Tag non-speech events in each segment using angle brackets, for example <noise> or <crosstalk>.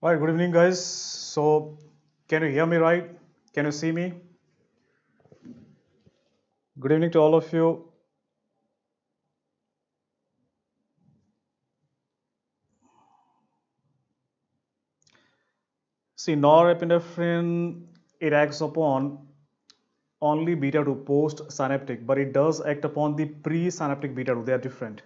All right, good evening guys. So can you hear me right? Can you see me? Good evening to all of you. See, norepinephrine, it acts upon only beta 2 post synaptic, but it does act upon the presynaptic beta 2. They are different.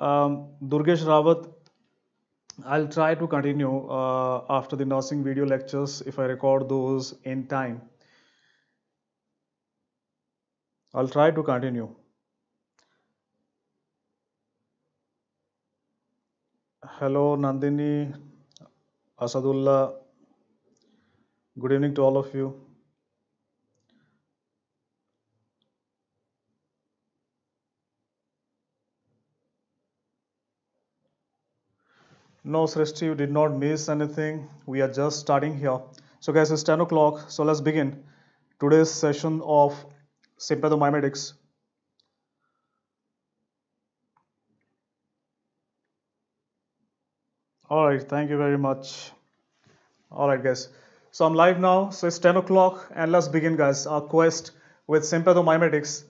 um, Durgesh Rawat, I'll try to continue uh, after the nursing video lectures if I record those in time. I'll try to continue. Hello, Nandini, Asadullah. Good evening to all of you. No, Srishti, you did not miss anything. We are just starting here. So guys, it's 10 o'clock. So let's begin today's session of sympathomimetics. All right, thank you very much. All right, guys. So I'm live now. So it's 10 o'clock and let's begin, guys, our quest with sympathomimetics.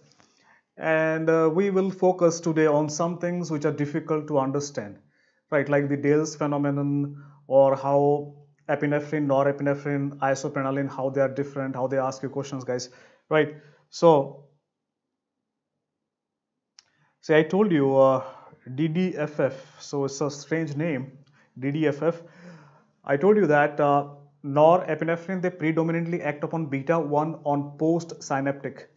And uh, we will focus today on some things which are difficult to understand right like the Dale's phenomenon or how epinephrine, norepinephrine, isoprenaline, how they are different, how they ask you questions guys, right. So, see I told you uh, DDFF, so it's a strange name DDFF. I told you that uh, norepinephrine they predominantly act upon beta 1 on post synaptic,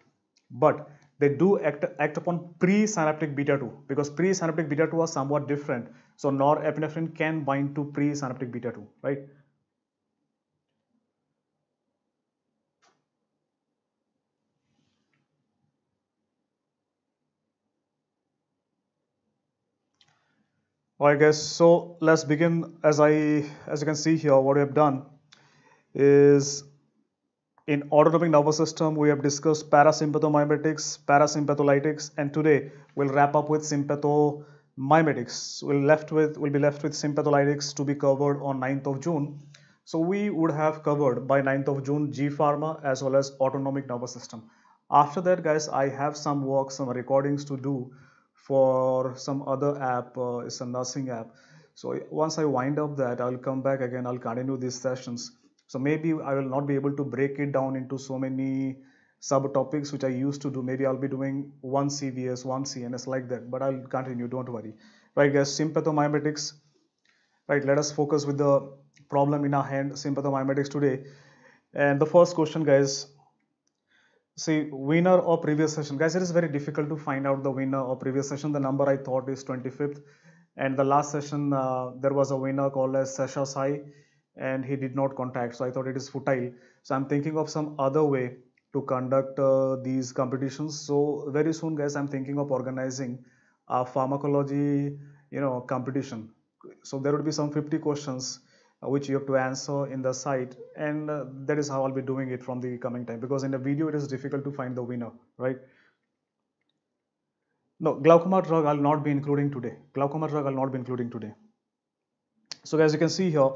but they do act, act upon presynaptic beta 2 because presynaptic beta 2 are somewhat different. So norepinephrine can bind to presynaptic beta 2, right? Alright guys, so let's begin as I as you can see here what we have done is in autonomic nervous system, we have discussed parasympathomimetics, parasympatholytics, and today we'll wrap up with sympathomimetics. We'll left with we'll be left with sympatholytics to be covered on 9th of June. So we would have covered by 9th of June G pharma as well as autonomic nervous system. After that, guys, I have some work, some recordings to do for some other app. Uh, it's a nursing app. So once I wind up that, I'll come back again. I'll continue these sessions. So maybe I will not be able to break it down into so many subtopics which I used to do. Maybe I'll be doing one CVS, one CNS like that, but I'll continue, don't worry. Right guys, sympathomimetics, right, let us focus with the problem in our hand, sympathomimetics today. And the first question guys, see winner or previous session, guys it is very difficult to find out the winner or previous session. The number I thought is 25th and the last session uh, there was a winner called as Sasha Sai and he did not contact so i thought it is futile so i'm thinking of some other way to conduct uh, these competitions so very soon guys i'm thinking of organizing a pharmacology you know competition so there would be some 50 questions uh, which you have to answer in the site and uh, that is how I'll be doing it from the coming time because in a video it is difficult to find the winner right no glaucoma drug I'll not be including today glaucoma drug I'll not be including today so as you can see here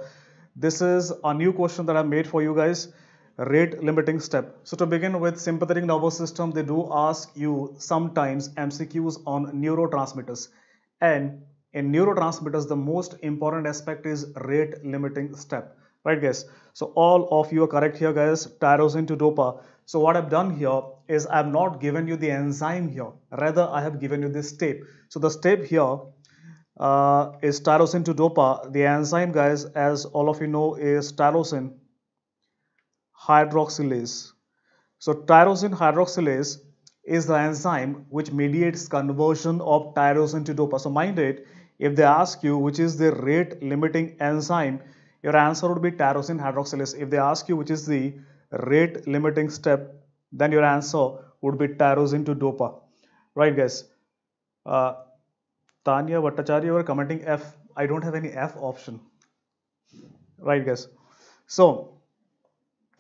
this is a new question that I made for you guys, rate limiting step. So to begin with sympathetic nervous system, they do ask you sometimes MCQs on neurotransmitters. And in neurotransmitters, the most important aspect is rate limiting step. Right guys, so all of you are correct here guys, tyrosine to dopa. So what I've done here is I've not given you the enzyme here, rather I have given you this step. So the step here uh, is tyrosine to dopa. The enzyme, guys, as all of you know, is tyrosine hydroxylase. So tyrosine hydroxylase is the enzyme which mediates conversion of tyrosine to dopa. So mind it, if they ask you which is the rate limiting enzyme, your answer would be tyrosine hydroxylase. If they ask you which is the rate limiting step, then your answer would be tyrosine to dopa. Right guys? Uh, Tanya Bhattacharya, you are commenting F. I don't have any F option. Right, guys. So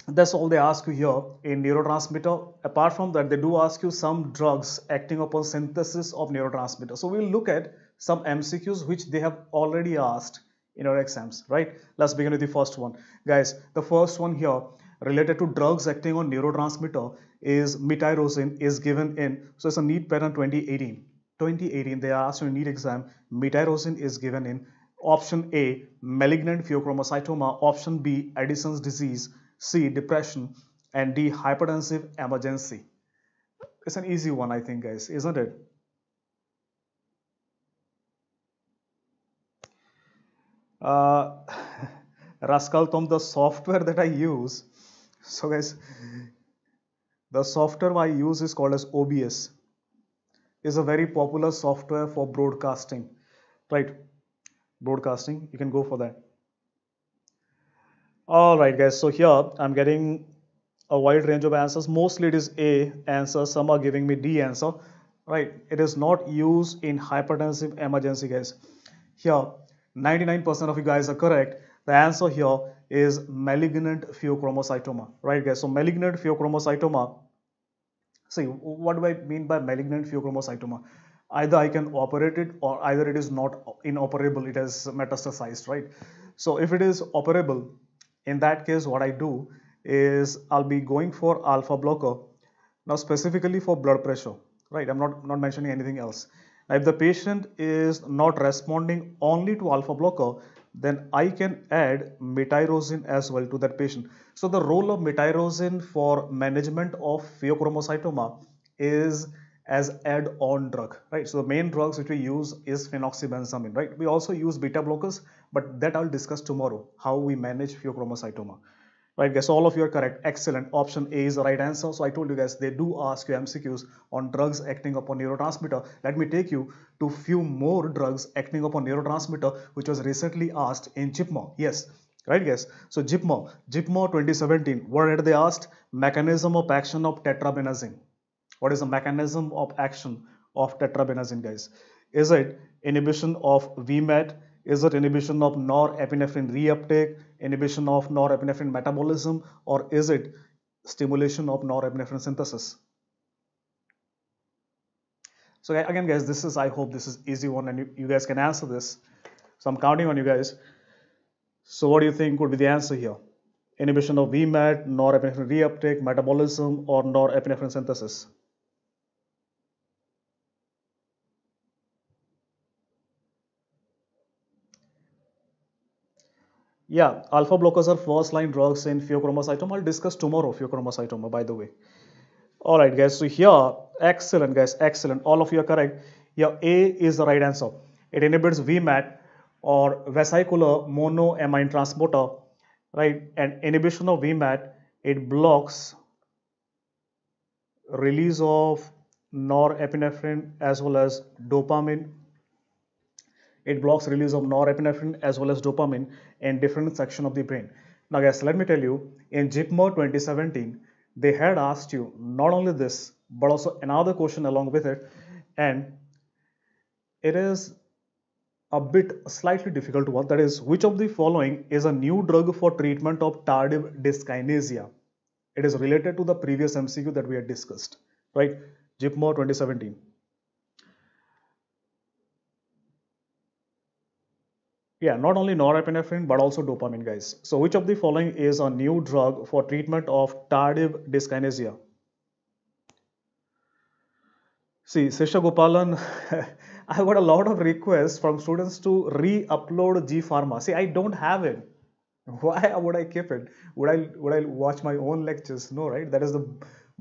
that's all they ask you here in neurotransmitter. Apart from that, they do ask you some drugs acting upon synthesis of neurotransmitter. So we'll look at some MCQs which they have already asked in our exams, right? Let's begin with the first one. Guys, the first one here related to drugs acting on neurotransmitter is metyrosine is given in, so it's a neat pattern 2018. 2018, they are asked in NEET exam, metirosin is given in option A, malignant pheochromocytoma, option B, Addison's disease, C, depression, and D, hypertensive emergency. It's an easy one, I think, guys, isn't it? Uh, <laughs> Tom, the software that I use, so guys, the software I use is called as OBS is a very popular software for broadcasting right broadcasting you can go for that all right guys so here i'm getting a wide range of answers mostly it is a answer some are giving me d answer right it is not used in hypertensive emergency guys here 99% of you guys are correct the answer here is malignant pheochromocytoma right guys so malignant pheochromocytoma See, what do I mean by malignant pheochromocytoma? Either I can operate it or either it is not inoperable, it has metastasized, right? So if it is operable, in that case, what I do is I'll be going for alpha blocker. Now specifically for blood pressure, right? I'm not, not mentioning anything else. Now, if the patient is not responding only to alpha blocker, then I can add metyrosine as well to that patient. So the role of metyrosine for management of pheochromocytoma is as add-on drug, right? So the main drugs which we use is phenoxybenzamine, right? We also use beta blockers, but that I'll discuss tomorrow, how we manage pheochromocytoma. Right guys, all of you are correct. Excellent. Option A is the right answer. So I told you guys, they do ask you MCQs on drugs acting upon neurotransmitter. Let me take you to few more drugs acting upon neurotransmitter, which was recently asked in CHIPMA. Yes, right guys so gipmo gipmo 2017 what did they asked mechanism of action of tetrabenazine what is the mechanism of action of tetrabenazine guys is it inhibition of VMAT? Is it inhibition of norepinephrine reuptake, inhibition of norepinephrine metabolism, or is it stimulation of norepinephrine synthesis? So again guys, this is, I hope this is easy one and you, guys can answer this. So I'm counting on you guys. So what do you think would be the answer here? Inhibition of VMAT, norepinephrine reuptake, metabolism, or norepinephrine synthesis? Yeah, alpha blockers are first line drugs in pheochromocytoma. I'll discuss tomorrow pheochromocytoma by the way. Alright guys, so here, excellent guys, excellent. All of you are correct. Here A is the right answer. It inhibits VMAT or vesicular monoamine transporter, right? And inhibition of VMAT, it blocks release of norepinephrine as well as dopamine it blocks release of norepinephrine as well as dopamine in different section of the brain. Now guys, let me tell you, in JIPMO 2017, they had asked you not only this, but also another question along with it. And it is a bit slightly difficult one. That is, which of the following is a new drug for treatment of tardive dyskinesia? It is related to the previous MCQ that we had discussed, right? JIPMO 2017. Yeah, not only norepinephrine but also dopamine, guys. So which of the following is a new drug for treatment of tardive dyskinesia? See, Sisha Gopalan, <laughs> I got a lot of requests from students to re-upload G Pharma. See, I don't have it. <laughs> Why would I keep it? Would I would I watch my own lectures? No, right? That is the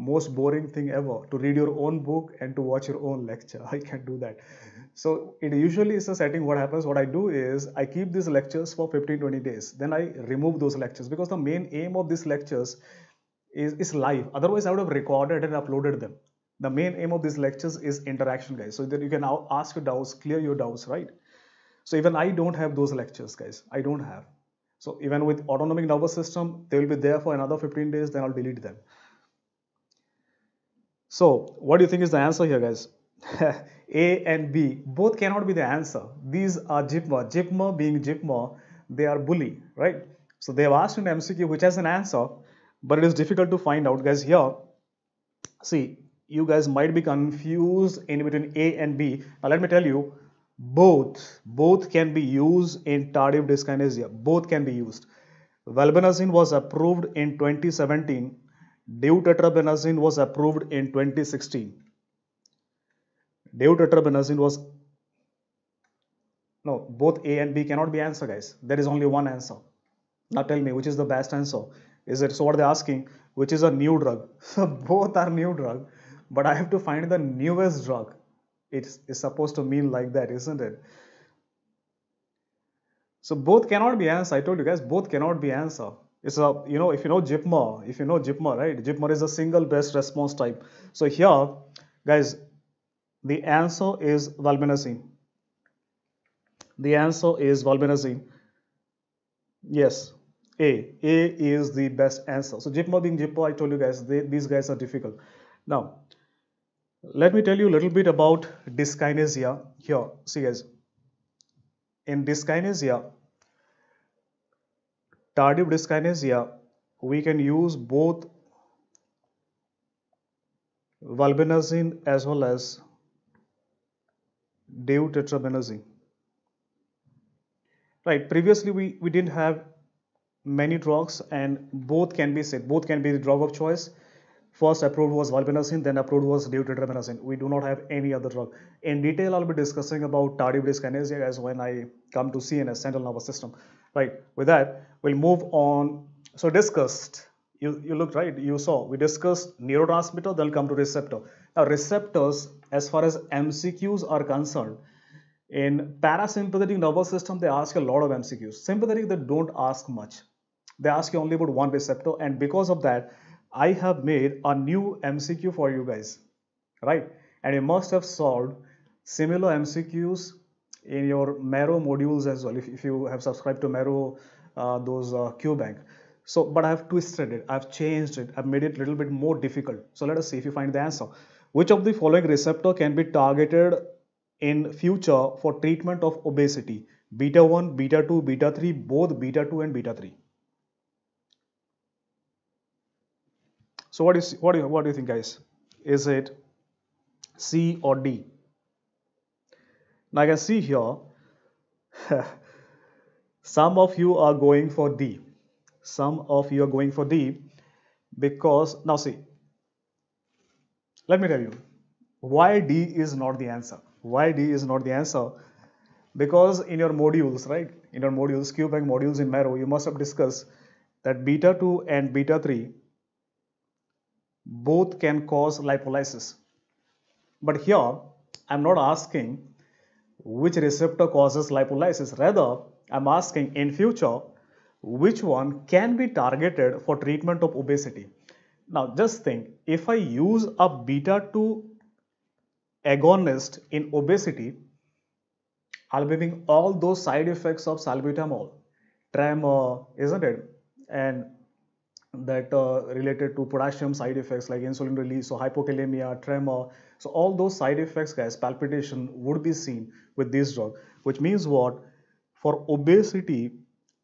most boring thing ever to read your own book and to watch your own lecture <laughs> i can't do that so it usually is a setting what happens what i do is i keep these lectures for 15 20 days then i remove those lectures because the main aim of these lectures is, is live otherwise i would have recorded and uploaded them the main aim of these lectures is interaction guys so that you can now ask your doubts clear your doubts right so even i don't have those lectures guys i don't have so even with autonomic nervous system they will be there for another 15 days then i'll delete them so what do you think is the answer here guys? <laughs> A and B both cannot be the answer. These are JIPMA. JIPMA being JIPMA, they are bully, right? So they have asked an MCQ which has an answer, but it is difficult to find out guys here. See, you guys might be confused in between A and B. Now let me tell you, both, both can be used in tardive dyskinesia. Both can be used. Valbenazine was approved in 2017 Deutetrabenazine was approved in 2016. Deutetrabenazine was no, both A and B cannot be answer, guys. There is only one answer. Now tell me, which is the best answer? Is it so? What are they asking? Which is a new drug? So <laughs> both are new drug, but I have to find the newest drug. It is supposed to mean like that, isn't it? So both cannot be answer. I told you guys, both cannot be answer it's a you know if you know JIPMA, if you know JIPMA, right? JIPMA is a single best response type. So here, guys, the answer is valbenazine. The answer is valbenazine. Yes, A. A is the best answer. So JIPMA being JIPMA, I told you guys, they, these guys are difficult. Now, let me tell you a little bit about dyskinesia here. See guys, in dyskinesia, tardive dyskinesia, we can use both valbenazine as well as deutetrabenazine. Right, previously we, we didn't have many drugs and both can be said, both can be the drug of choice. First approved was valbenazine, then approved was deutetrabenazine. We do not have any other drug. In detail, I'll be discussing about tardive dyskinesia as when I come to CNS, central nervous system. Right, with that, we'll move on. So discussed, you, you looked right, you saw, we discussed neurotransmitter, then will come to receptor. Now receptors, as far as MCQs are concerned, in parasympathetic nervous system, they ask a lot of MCQs. Sympathetic, they don't ask much. They ask you only about one receptor and because of that, I have made a new MCQ for you guys, right? And you must have solved similar MCQs in your Mero modules as well. If, if you have subscribed to Mero, uh, those uh, QBank. So, but I've twisted it, I've changed it, I've made it a little bit more difficult. So let us see if you find the answer. Which of the following receptor can be targeted in future for treatment of obesity? Beta 1, beta 2, beta 3, both beta 2 and beta 3. So what is what do you, what do you think guys? Is it C or D? Now I can see here, <laughs> some of you are going for D. Some of you are going for D because, now see, let me tell you why D is not the answer. Why D is not the answer? Because in your modules, right, in your modules, Q QBank modules in Marrow, you must have discussed that beta 2 and beta 3 both can cause lipolysis. But here, I'm not asking which receptor causes lipolysis. Rather, I'm asking in future, which one can be targeted for treatment of obesity. Now just think, if I use a beta-2 agonist in obesity, I'll be having all those side effects of salbutamol, tremor, isn't it? And that uh, related to potassium side effects like insulin release, so hypokalemia, tremor, so all those side effects guys, palpitation would be seen with this drug, which means what? For obesity,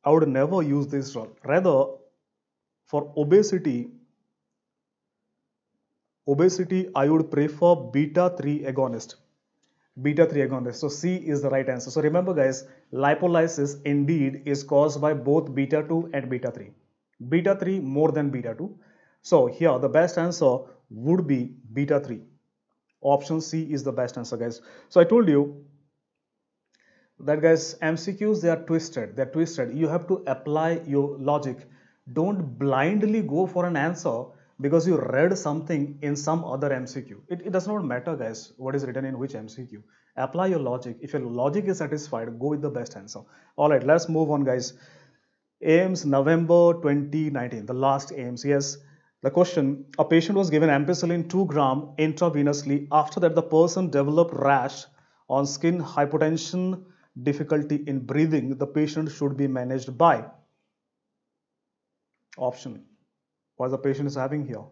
I would never use this drug. Rather, for obesity, obesity, I would prefer beta-3 agonist. Beta-3 agonist. So C is the right answer. So remember guys, lipolysis indeed is caused by both beta-2 and beta-3. Beta-3 more than beta-2. So here the best answer would be beta-3 option C is the best answer guys so I told you that guys MCQs they are twisted they're twisted you have to apply your logic don't blindly go for an answer because you read something in some other MCQ. It, it does not matter guys what is written in which MCQ. Apply your logic. If your logic is satisfied, go with the best answer. Alright, let's move on guys. AIMS November 2019, the last AIMS. Yes, the question, a patient was given ampicillin 2 gram intravenously. After that, the person developed rash on skin, hypotension, difficulty in breathing. The patient should be managed by option. What the patient is having here?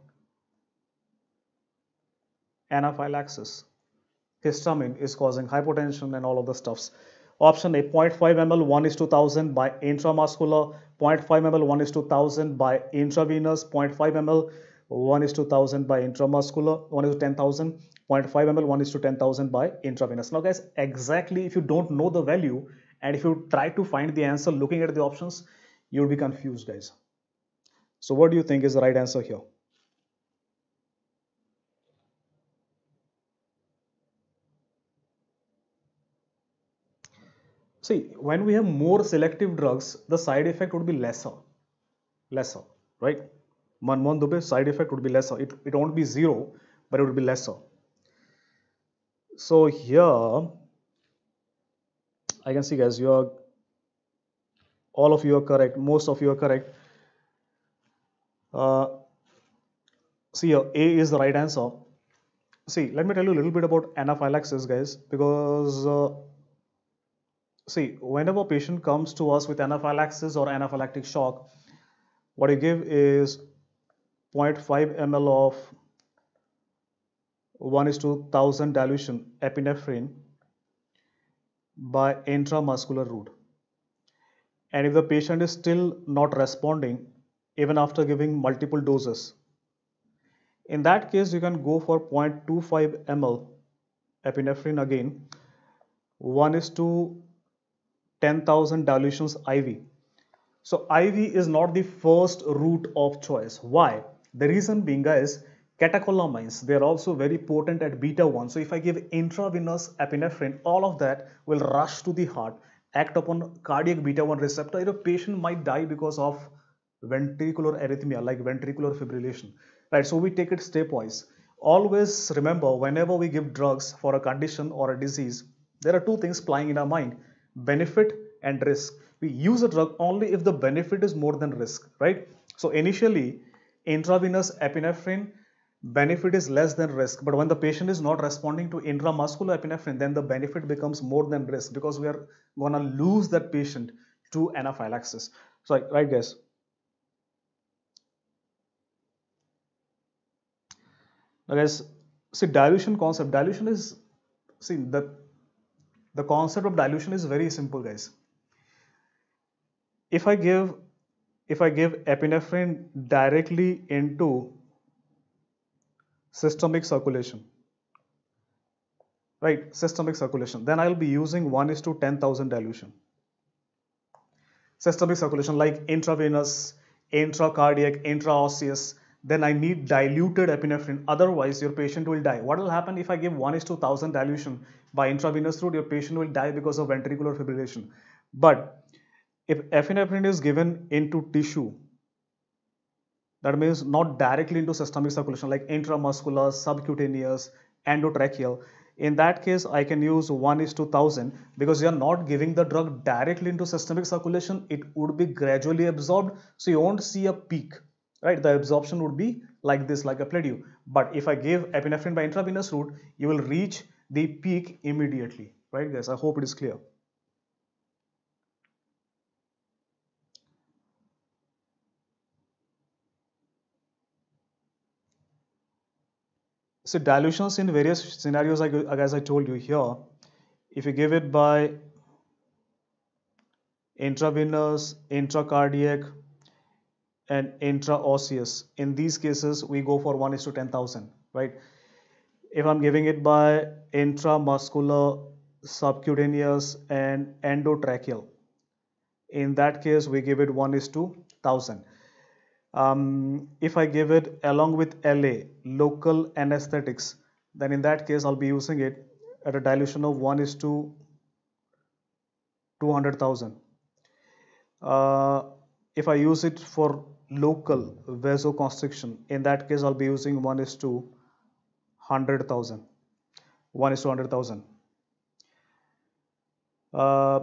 Anaphylaxis. Histamine is causing hypotension and all of the stuffs. Option A 0.5 ml 1 is 2000 by intramuscular, 0.5 ml 1 is 2000 by intravenous, 0.5 ml 1 is 2000 by intramuscular, 1 is 10,000, 0.5 ml 1 is to 10,000 by intravenous. Now guys, exactly if you don't know the value and if you try to find the answer looking at the options, you'll be confused guys. So what do you think is the right answer here? See, when we have more selective drugs, the side effect would be lesser. Lesser, right? Manmohan Dubey side effect would be lesser. It, it won't be zero, but it would be lesser. So here, I can see guys, you are, all of you are correct. Most of you are correct. Uh, see here, A is the right answer. See, let me tell you a little bit about anaphylaxis guys, because uh, see, whenever a patient comes to us with anaphylaxis or anaphylactic shock, what you give is 0.5 ml of 1 is to 1000 dilution epinephrine by intramuscular route. And if the patient is still not responding, even after giving multiple doses, in that case, you can go for 0.25 ml epinephrine again, 1 is to 10,000 dilutions IV. So IV is not the first route of choice. Why? The reason being is catecholamines, they are also very potent at beta 1. So if I give intravenous epinephrine, all of that will rush to the heart, act upon cardiac beta 1 receptor. Your patient might die because of ventricular arrhythmia, like ventricular fibrillation. Right, so we take it stepwise. Always remember, whenever we give drugs for a condition or a disease, there are two things playing in our mind benefit and risk. We use a drug only if the benefit is more than risk, right? So initially, intravenous epinephrine benefit is less than risk but when the patient is not responding to intramuscular epinephrine then the benefit becomes more than risk because we are gonna lose that patient to anaphylaxis so right guys now guys see dilution concept dilution is see the the concept of dilution is very simple guys. If I give if I give epinephrine directly into systemic circulation, right, systemic circulation, then I'll be using 1 is to 10,000 dilution. Systemic circulation like intravenous, intracardiac, intraosseous, then I need diluted epinephrine. Otherwise, your patient will die. What will happen if I give 1 is to 1000 dilution by intravenous route? Your patient will die because of ventricular fibrillation. But if epinephrine is given into tissue, that means not directly into systemic circulation like intramuscular, subcutaneous, endotracheal. In that case, I can use 1 is to 1000 because you are not giving the drug directly into systemic circulation. It would be gradually absorbed. So you won't see a peak right the absorption would be like this like a plateau but if i give epinephrine by intravenous route you will reach the peak immediately right guys i hope it is clear so dilutions in various scenarios like uh, as i told you here if you give it by intravenous intracardiac and intraosseous. In these cases, we go for 1 is to 10,000, right? If I'm giving it by intramuscular, subcutaneous, and endotracheal, in that case, we give it 1 is to 1000. Um, if I give it along with LA, local anesthetics, then in that case, I'll be using it at a dilution of 1 is to 200,000. Uh, if I use it for local vasoconstriction in that case I'll be using 1 is to 100,000 1 is to 100,000 uh,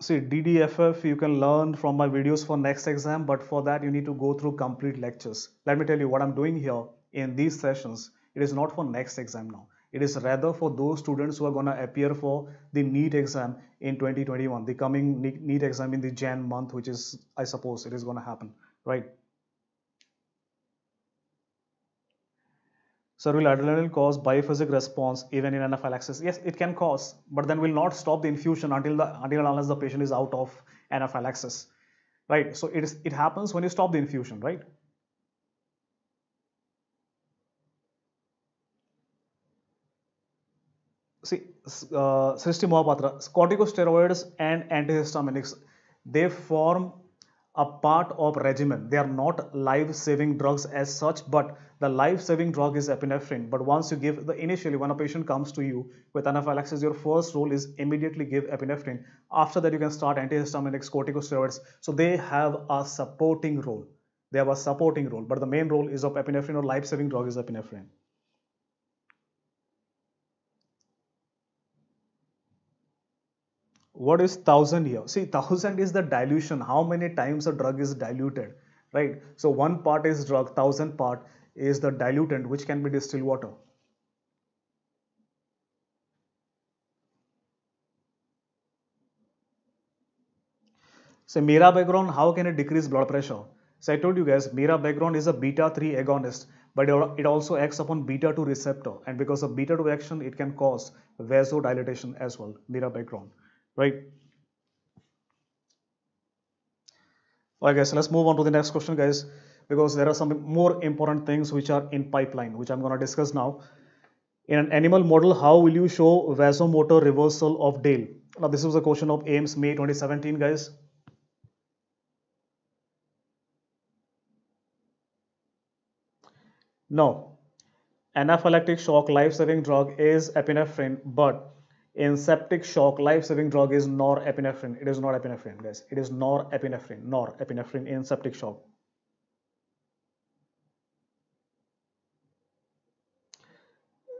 see DDFF you can learn from my videos for next exam but for that you need to go through complete lectures let me tell you what I'm doing here in these sessions it is not for next exam now it is rather for those students who are going to appear for the NEET exam in 2021, the coming NEET exam in the Jan month, which is, I suppose, it is going to happen, right? will adrenaline cause biophysic response even in anaphylaxis. Yes, it can cause, but then will not stop the infusion until the until unless the patient is out of anaphylaxis, right? So it is it happens when you stop the infusion, right? see uh, Srishti Mohapatra, corticosteroids and antihistaminics, they form a part of regimen. They are not life-saving drugs as such, but the life-saving drug is epinephrine. But once you give the initially, when a patient comes to you with anaphylaxis, your first role is immediately give epinephrine. After that, you can start antihistaminics, corticosteroids. So they have a supporting role. They have a supporting role, but the main role is of epinephrine or life-saving drug is epinephrine. what is 1000 here? See, 1000 is the dilution, how many times a drug is diluted, right? So, one part is drug, 1000 part is the dilutant which can be distilled water. So, Mira background, how can it decrease blood pressure? So, I told you guys, Mira background is a beta 3 agonist, but it also acts upon beta 2 receptor, and because of beta 2 action, it can cause vasodilatation as well, Mira background right? Okay, guys, so let's move on to the next question, guys, because there are some more important things which are in pipeline, which I'm going to discuss now. In an animal model, how will you show vasomotor reversal of Dale? Now, this was a question of AIMS May 2017, guys. No, anaphylactic shock life-saving drug is epinephrine, but in septic shock life-saving drug is norepinephrine it is epinephrine, guys it is norepinephrine norepinephrine in septic shock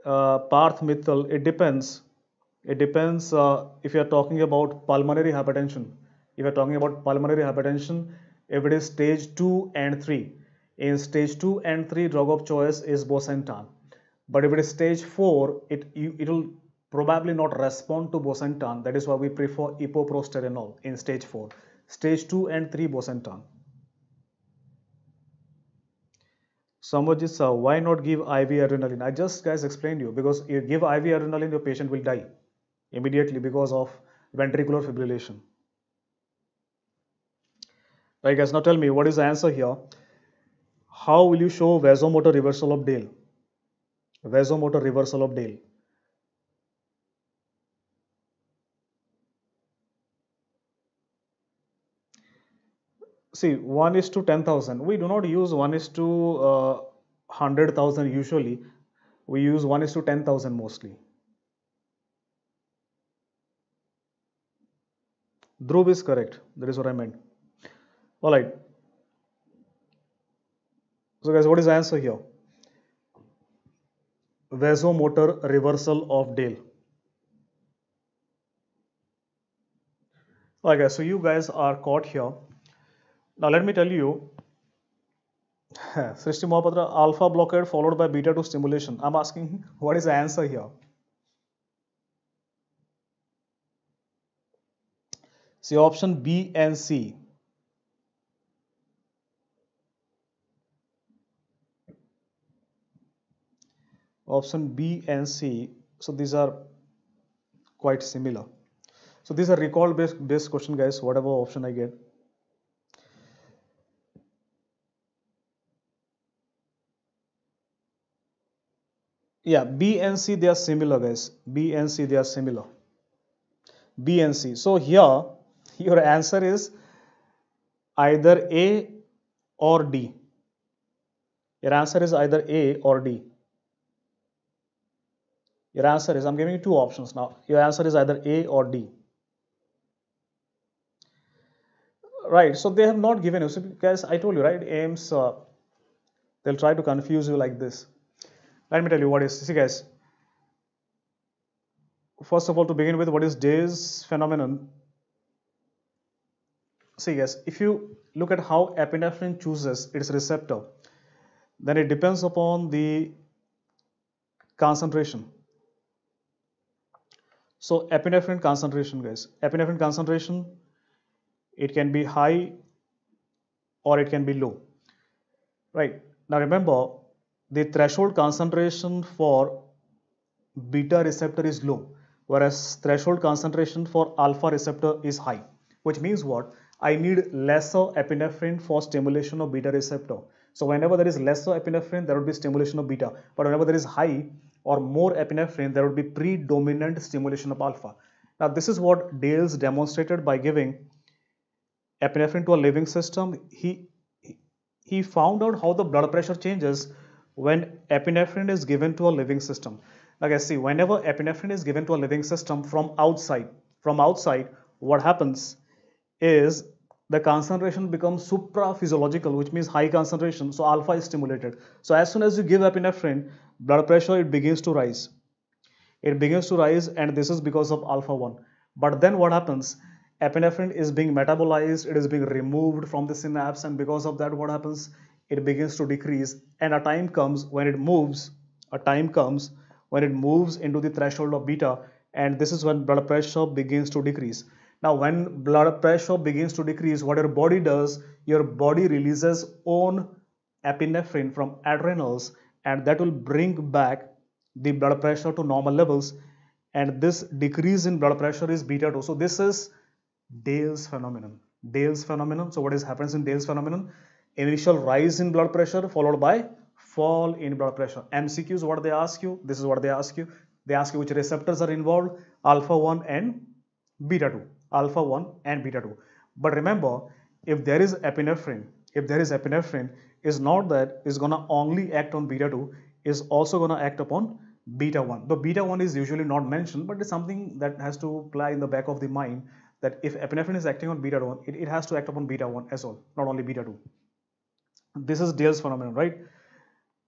uh, Parth it depends. It depends uh, if you are talking about pulmonary hypertension. If you are talking about pulmonary hypertension, if it is stage 2 and 3. In stage 2 and 3, drug of choice is bosentan. But if it is stage 4, it, you, it will probably not respond to bosentan. That is why we prefer ipoprosterenol in stage 4. Stage 2 and 3 bosentan. Samajit sir, why not give IV adrenaline? I just guys explained you because you give IV adrenaline, your patient will die immediately because of ventricular fibrillation. Right guys, now tell me what is the answer here? How will you show vasomotor reversal of Dale? Vasomotor reversal of Dale. see 1 is to 10,000. We do not use 1 is to uh, 100,000 usually. We use 1 is to 10,000 mostly. Dhruv is correct. That is what I meant. Alright. So guys, what is the answer here? Vasomotor reversal of Dale. Okay, so you guys are caught here. Now let me tell you, <laughs> Srishti Mohapatra, alpha blockade followed by beta 2 stimulation. I'm asking <laughs> what is the answer here? See option B and C. Option B and C. So these are quite similar. So these are recall based, based question guys, whatever option I get. yeah b and c they are similar guys b and c they are similar b and c so here your answer is either a or d your answer is either a or d your answer is i'm giving you two options now your answer is either a or d right so they have not given you so guys i told you right aims uh, they'll try to confuse you like this let me tell you what is see guys first of all to begin with what is days phenomenon see guys if you look at how epinephrine chooses its receptor then it depends upon the concentration so epinephrine concentration guys epinephrine concentration it can be high or it can be low right now remember the threshold concentration for beta receptor is low whereas threshold concentration for alpha receptor is high which means what I need lesser epinephrine for stimulation of beta receptor so whenever there is lesser epinephrine there would be stimulation of beta but whenever there is high or more epinephrine there would be predominant stimulation of alpha now this is what Dales demonstrated by giving epinephrine to a living system he he found out how the blood pressure changes when epinephrine is given to a living system. Okay, see, whenever epinephrine is given to a living system from outside, from outside, what happens is the concentration becomes supra physiological, which means high concentration. So alpha is stimulated. So as soon as you give epinephrine, blood pressure it begins to rise. It begins to rise, and this is because of alpha one. But then what happens? Epinephrine is being metabolized. It is being removed from the synapse, and because of that, what happens? it begins to decrease and a time comes when it moves, a time comes when it moves into the threshold of beta and this is when blood pressure begins to decrease. Now when blood pressure begins to decrease, what your body does, your body releases own epinephrine from adrenals and that will bring back the blood pressure to normal levels and this decrease in blood pressure is beta 2. So this is Dale's phenomenon. Dale's phenomenon. So what is happens in Dale's phenomenon? initial rise in blood pressure followed by fall in blood pressure. MCQs, what they ask you, this is what they ask you. They ask you which receptors are involved, alpha 1 and beta 2, alpha 1 and beta 2. But remember, if there is epinephrine, if there is epinephrine, is not that is gonna only act on beta 2, is also gonna act upon beta 1. The beta 1 is usually not mentioned, but it's something that has to lie in the back of the mind that if epinephrine is acting on beta 1, it, it has to act upon beta 1 as well, not only beta 2. This is Dale's phenomenon, right?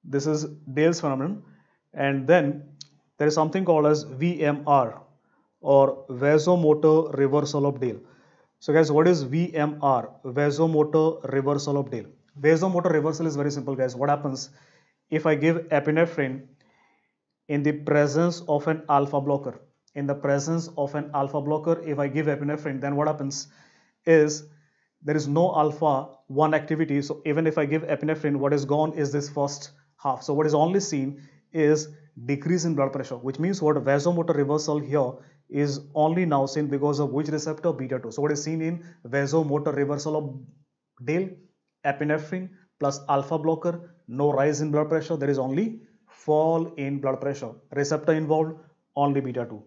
This is Dale's phenomenon. And then there is something called as VMR or vasomotor reversal of Dale. So guys, what is VMR? Vasomotor reversal of Dale. Vasomotor reversal is very simple guys. What happens if I give epinephrine in the presence of an alpha blocker? In the presence of an alpha blocker, if I give epinephrine, then what happens is there is no alpha 1 activity. So even if I give epinephrine, what is gone is this first half. So what is only seen is decrease in blood pressure, which means what vasomotor reversal here is only now seen because of which receptor beta 2. So what is seen in vasomotor reversal of dil epinephrine plus alpha blocker, no rise in blood pressure. There is only fall in blood pressure. Receptor involved, only beta 2.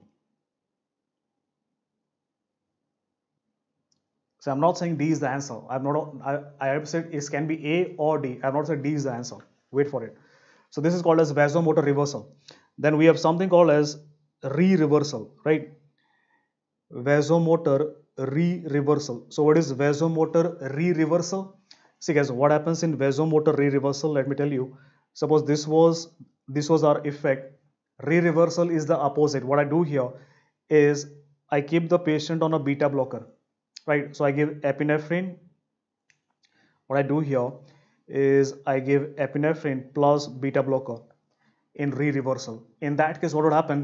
So I'm not saying D is the answer. I'm not. I, I have said it can be A or D. I've not said D is the answer. Wait for it. So this is called as vasomotor reversal. Then we have something called as re-reversal, right? Vasomotor re-reversal. So what is vasomotor re-reversal? See guys, what happens in vasomotor re-reversal? Let me tell you. Suppose this was this was our effect. Re-reversal is the opposite. What I do here is I keep the patient on a beta blocker right so i give epinephrine what i do here is i give epinephrine plus beta blocker in re-reversal in that case what would happen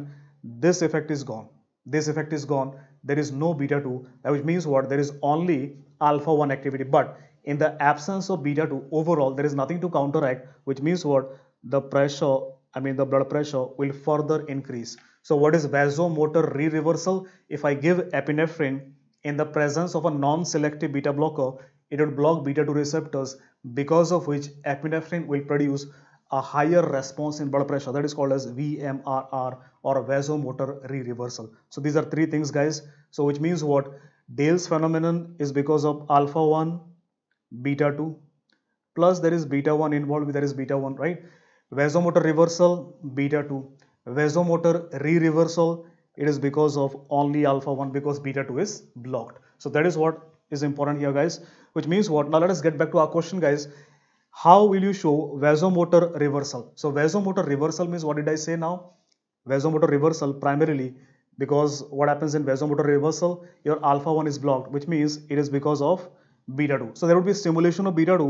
this effect is gone this effect is gone there is no beta 2 which means what there is only alpha 1 activity but in the absence of beta 2 overall there is nothing to counteract which means what the pressure I mean the blood pressure will further increase. So what is vasomotor re-reversal? If I give epinephrine in the presence of a non-selective beta blocker, it would block beta 2 receptors because of which epinephrine will produce a higher response in blood pressure that is called as VMRR or vasomotor re-reversal. So these are three things guys. So which means what? Dale's phenomenon is because of alpha 1, beta 2 plus there is beta 1 involved there is beta 1 right. Vasomotor reversal beta 2, vasomotor re-reversal it is because of only alpha 1 because beta 2 is blocked. So that is what is important here guys which means what now let us get back to our question guys how will you show vasomotor reversal so vasomotor reversal means what did i say now vasomotor reversal primarily because what happens in vasomotor reversal your alpha 1 is blocked which means it is because of beta 2 so there would be stimulation of beta 2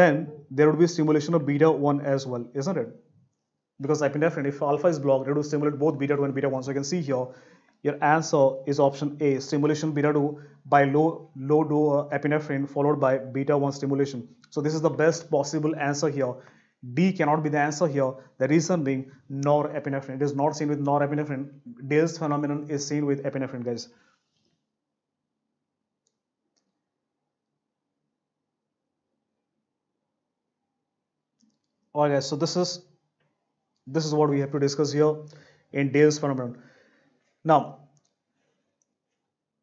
then there would be stimulation of beta 1 as well isn't it because epinephrine, if alpha is blocked, it will stimulate both beta 2 and beta 1. So you can see here, your answer is option A, stimulation beta 2 by low, low dose uh, epinephrine followed by beta 1 stimulation. So this is the best possible answer here. D cannot be the answer here. The reason being norepinephrine. It is not seen with norepinephrine. Dale's phenomenon is seen with epinephrine, guys. Alright guys, so this is this is what we have to discuss here in Dale's phenomenon. Now,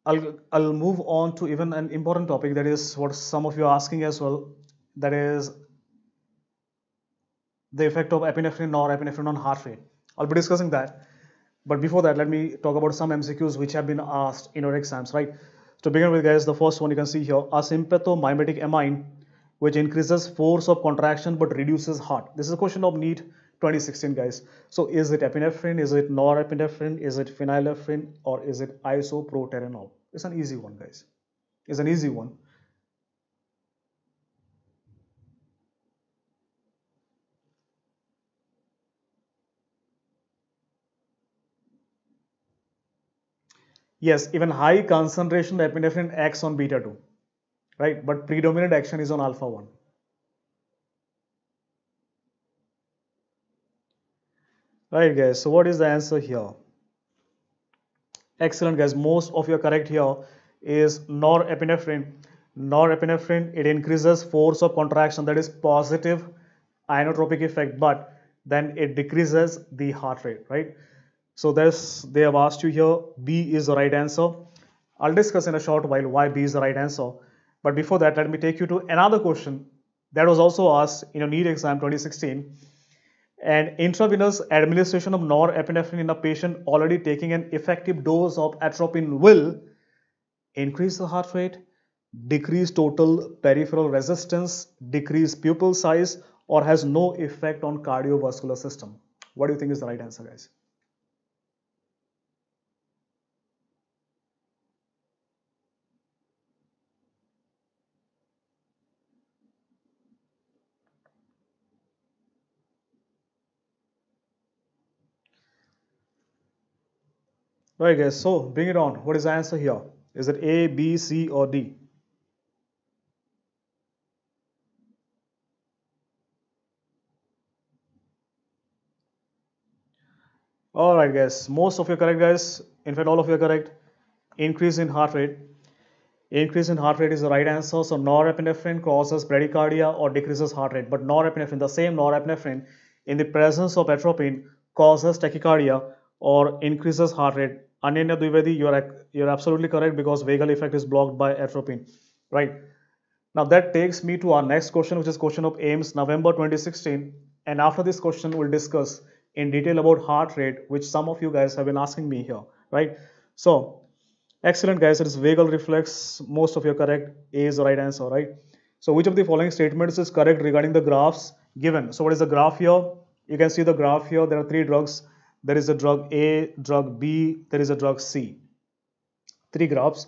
I'll, I'll move on to even an important topic that is what some of you are asking as well that is the effect of epinephrine or epinephrine on heart rate. I'll be discussing that. But before that, let me talk about some MCQs which have been asked in our exams, right? To begin with, guys, the first one you can see here, a sympathomimetic amine which increases force of contraction but reduces heart. This is a question of need 2016 guys so is it epinephrine is it norepinephrine is it phenylephrine or is it isoproterenol it's an easy one guys it's an easy one yes even high concentration epinephrine acts on beta 2 right but predominant action is on alpha 1 right guys so what is the answer here excellent guys most of your correct here is norepinephrine norepinephrine it increases force of contraction that is positive inotropic effect but then it decreases the heart rate right so this they have asked you here b is the right answer i'll discuss in a short while why b is the right answer but before that let me take you to another question that was also asked in your NEET exam 2016 and intravenous administration of norepinephrine in a patient already taking an effective dose of atropine will increase the heart rate, decrease total peripheral resistance, decrease pupil size or has no effect on cardiovascular system. What do you think is the right answer guys? Alright guys, so bring it on. What is the answer here? Is it A, B, C or D? Alright guys, most of you correct guys. In fact, all of you are correct. Increase in heart rate. Increase in heart rate is the right answer. So norepinephrine causes bradycardia or decreases heart rate. But norepinephrine, the same norepinephrine in the presence of atropine causes tachycardia or increases heart rate Ananya Dwivedi, you're, you're absolutely correct because vagal effect is blocked by atropine. Right. Now that takes me to our next question, which is question of AIMS, November 2016. And after this question, we'll discuss in detail about heart rate, which some of you guys have been asking me here, right? So, excellent guys, it is vagal reflex. Most of you are correct. A is the right answer, right? So, which of the following statements is correct regarding the graphs given? So, what is the graph here? You can see the graph here. There are three drugs there is a drug A, drug B, there is a drug C. Three graphs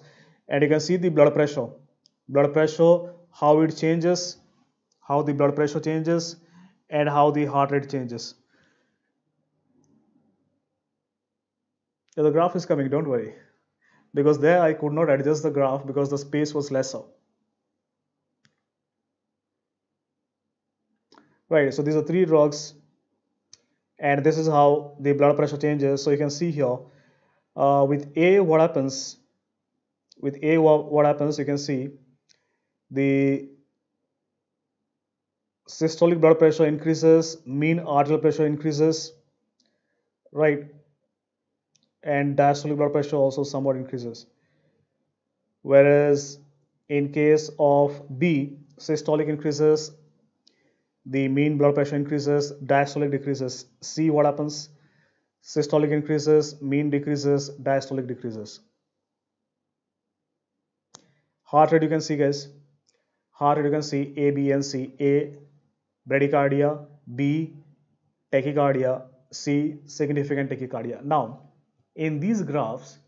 and you can see the blood pressure. Blood pressure, how it changes, how the blood pressure changes and how the heart rate changes. Yeah, the graph is coming, don't worry. Because there I could not adjust the graph because the space was lesser. Right, so these are three drugs and this is how the blood pressure changes so you can see here uh, with A what happens with A what happens you can see the systolic blood pressure increases mean arterial pressure increases right and diastolic blood pressure also somewhat increases whereas in case of B systolic increases the mean blood pressure increases, diastolic decreases. See what happens? Systolic increases, mean decreases, diastolic decreases. Heart rate you can see guys. Heart rate you can see A, B and C. A, bradycardia. B, tachycardia. C, significant tachycardia. Now, in these graphs,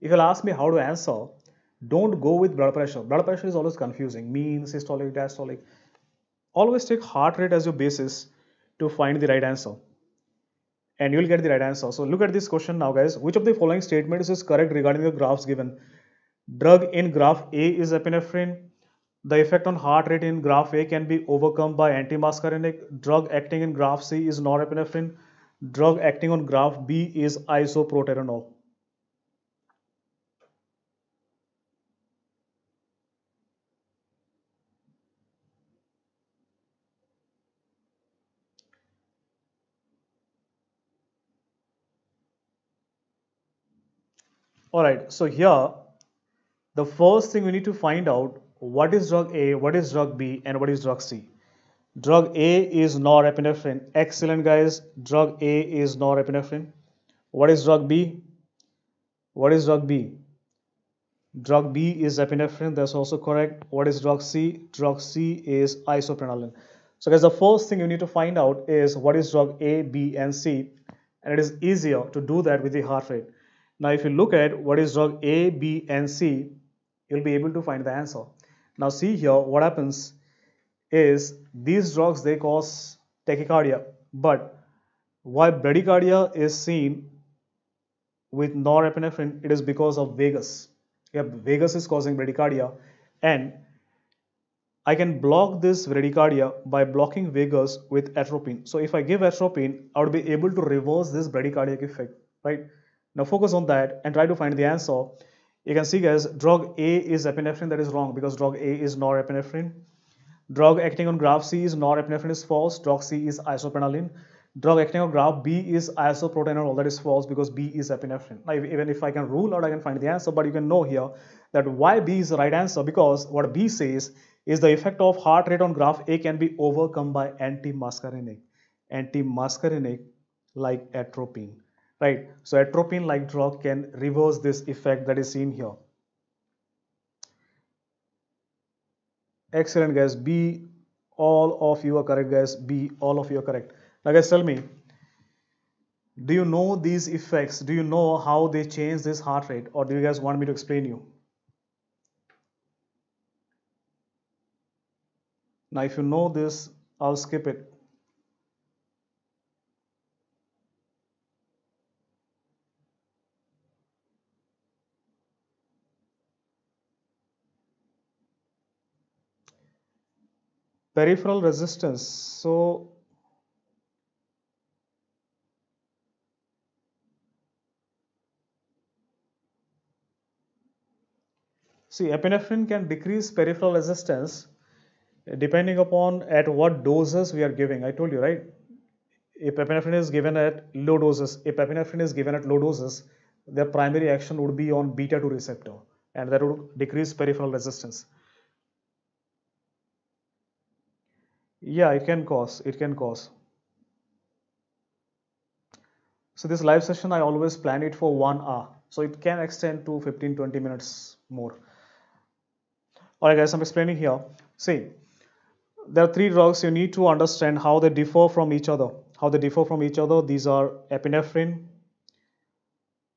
if you'll ask me how to answer, don't go with blood pressure. Blood pressure is always confusing. Mean, systolic, diastolic always take heart rate as your basis to find the right answer and you will get the right answer. So look at this question now guys. Which of the following statements is correct regarding the graphs given? Drug in graph A is epinephrine. The effect on heart rate in graph A can be overcome by antimuscarinic. Drug acting in graph C is norepinephrine. Drug acting on graph B is isoproterenol. Alright, so here the first thing we need to find out what is drug A, what is drug B and what is drug C. Drug A is norepinephrine. Excellent guys, drug A is norepinephrine. What is drug B? What is drug B? Drug B is epinephrine, that's also correct. What is drug C? Drug C is isoprenaline. So guys, the first thing you need to find out is what is drug A, B and C and it is easier to do that with the heart rate. Now, if you look at what is drug A, B, and C, you'll be able to find the answer. Now, see here what happens is these drugs they cause tachycardia, but why bradycardia is seen with norepinephrine? It is because of vagus. Yeah, vagus is causing bradycardia, and I can block this bradycardia by blocking vagus with atropine. So if I give atropine, I would be able to reverse this bradycardiac effect, right? Now focus on that and try to find the answer. You can see guys, drug A is epinephrine, that is wrong because drug A is norepinephrine. Drug acting on graph C is norepinephrine is false, drug C is isoprenalin. Drug acting on graph B is isoproteanol, that is false because B is epinephrine. Now, even if I can rule out, I can find the answer, but you can know here that why B is the right answer because what B says is the effect of heart rate on graph A can be overcome by anti-muscarinic, anti-muscarinic like atropine right? So atropine-like drug can reverse this effect that is seen here. Excellent guys, B, all of you are correct guys, B, all of you are correct. Now guys tell me, do you know these effects? Do you know how they change this heart rate or do you guys want me to explain you? Now if you know this, I'll skip it. peripheral resistance so see epinephrine can decrease peripheral resistance depending upon at what doses we are giving i told you right if epinephrine is given at low doses if epinephrine is given at low doses their primary action would be on beta 2 receptor and that would decrease peripheral resistance yeah it can cause it can cause so this live session I always plan it for one hour so it can extend to 15-20 minutes more alright guys I'm explaining here see there are three drugs you need to understand how they differ from each other how they differ from each other these are epinephrine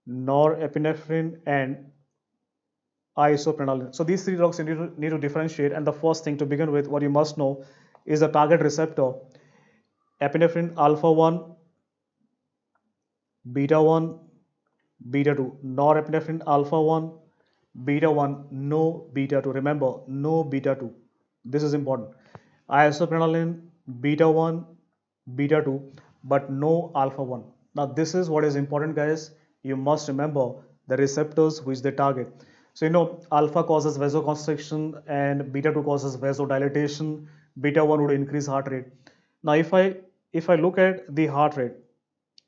norepinephrine and isoprenaline so these three drugs you need to, need to differentiate and the first thing to begin with what you must know is a target receptor epinephrine alpha 1 beta 1 beta 2 norepinephrine alpha 1 beta 1 no beta 2 remember no beta 2 this is important isoprenaline beta 1 beta 2 but no alpha 1 now this is what is important guys you must remember the receptors which they target so you know alpha causes vasoconstriction and beta 2 causes vasodilatation beta 1 would increase heart rate. Now if I if I look at the heart rate,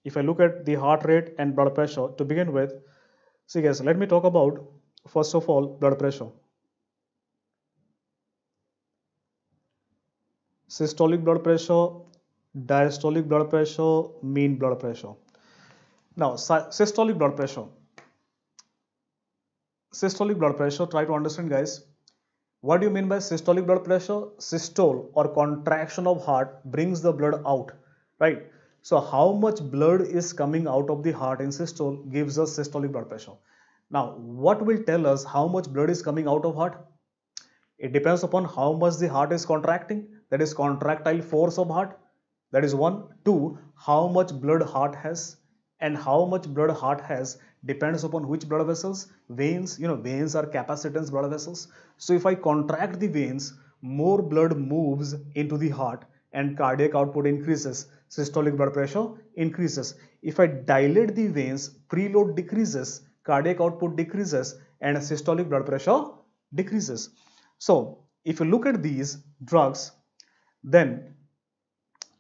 if I look at the heart rate and blood pressure to begin with, see guys, let me talk about first of all blood pressure. Systolic blood pressure, diastolic blood pressure, mean blood pressure. Now systolic blood pressure. Systolic blood pressure, try to understand guys, what do you mean by systolic blood pressure? Systole or contraction of heart brings the blood out, right? So how much blood is coming out of the heart in systole gives us systolic blood pressure. Now what will tell us how much blood is coming out of heart? It depends upon how much the heart is contracting, that is contractile force of heart, that is one. Two, how much blood heart has and how much blood heart has depends upon which blood vessels veins you know veins are capacitance blood vessels so if i contract the veins more blood moves into the heart and cardiac output increases systolic blood pressure increases if i dilate the veins preload decreases cardiac output decreases and systolic blood pressure decreases so if you look at these drugs then